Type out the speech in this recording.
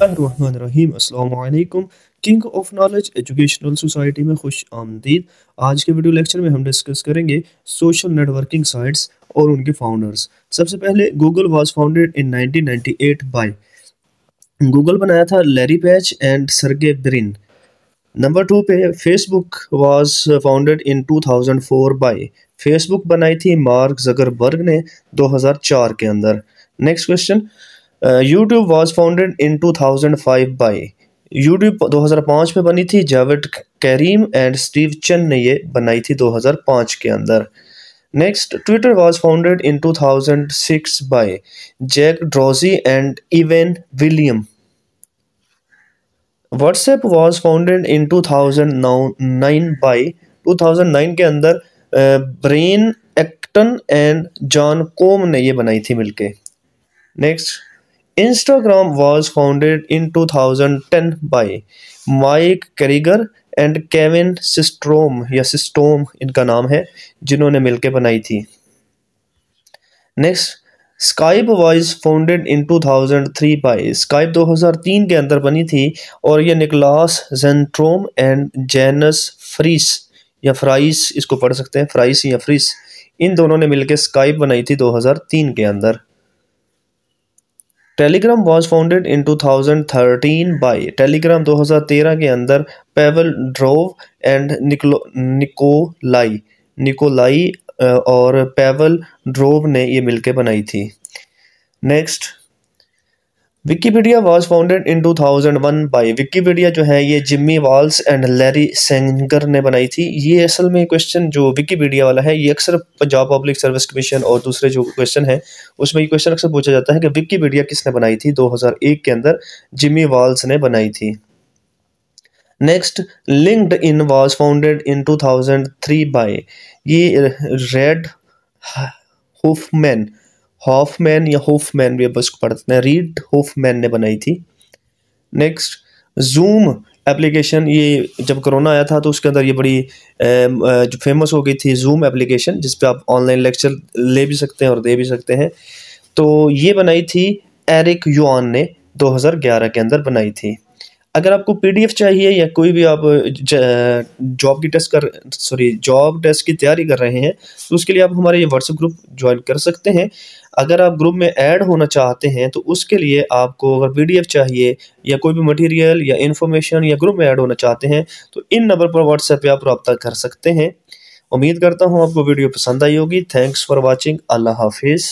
अस्सलाम king of knowledge educational society में खुश आमदीद आज के वीडियो लेक्चर में हम डिस्कस करेंगे सोशल नेटवर्किंग साइट्स और उनके फाउंडर्स सबसे पहले Google was founded in 1998 by Google बनाया था Larry Page and Sergey Brin number two पे Facebook was founded in 2004 by Facebook बनाई थी मार्क जगरबर्ग ने 2004 के अंदर next question YouTube was founded in 2005 by YouTube 2005 में बनी थी जावेद करीम एंड स्टीव चन ने ये बनाई थी 2005 के अंदर next Twitter was founded in 2006 by Jack Dorsey and Evan William WhatsApp was founded in 2009 thousand nine के अंदर Brian Acton and Jan Koum ने ये बनाई थी मिलके next Instagram was founded in 2010 by Mike Krieger and Kevin Systrom या Systrom इनका नाम है जिन्होंने मिलकर बनाई थी next Skype was founded in 2003 by Skype 2003 के अंदर बनी थी और ये निकलास जेंट्रोम एंड जेनस फ्रीस या फ्राइस इसको पढ़ सकते हैं फ्राइस या फ्रीस इन दोनों ने मिलकर स्काइप बनाई थी 2003 के अंदर Telegram was founded in 2013 by Telegram 2013 के अंदर पेवल ड्रोव एंड निकलो निकोलाई निकोलाई और पेवल ड्रोव ने ये मिलके बनाई थी next Wikipedia was founded in 2001 by Wikipedia जो है ये Jimmy Wales and Larry Sanger ने बनाई थी ये असल में क्वेश्चन जो विकीपीडिया वाला है ये अक्सर पंजाब पब्लिक सर्विस कमीशन और दूसरे जो क्वेश्चन है उसमें ये क्वेश्चन अक्सर पूछा जाता है कि विकीपीडिया किसने बनाई थी 2001 के अंदर जिम्मी वॉल्स ने बनाई थी next LinkedIn was founded in 2003 by ये रेड हुफमैन हॉफमैन या होफमैन भी अब इसको पढ़ते हैं रीड होफमैन ने बनाई थी नेक्स्ट जूम एप्लीकेशन ये जब कोरोना आया था तो उसके अंदर ये बड़ी जो फेमस हो गई थी जूम एप्लीकेशन जिस पर आप ऑनलाइन लेक्चर ले भी सकते हैं और दे भी सकते हैं तो ये बनाई थी एरिक यूआन ने 2011 के अंदर बनाई थी अगर आपको पीडीएफ चाहिए या कोई भी आप जॉब की टेस्ट कर सॉरी जॉब टेस्ट की तैयारी कर रहे हैं तो उसके लिए आप हमारे ये व्हाट्सएप ग्रुप ज्वाइन कर सकते हैं अगर आप ग्रुप में ऐड होना चाहते हैं तो उसके लिए आपको अगर पीडीएफ चाहिए या कोई भी मटेरियल या इन्फॉर्मेशन या ग्रुप में ऐड होना चाहते हैं तो इन नंबर पर व्हाट्सएप पर आप रब्ता कर सकते हैं उम्मीद करता हूँ आपको वीडियो पसंद आई होगी थैंक्स फॉर वॉचिंग अल्लाह हाफिज़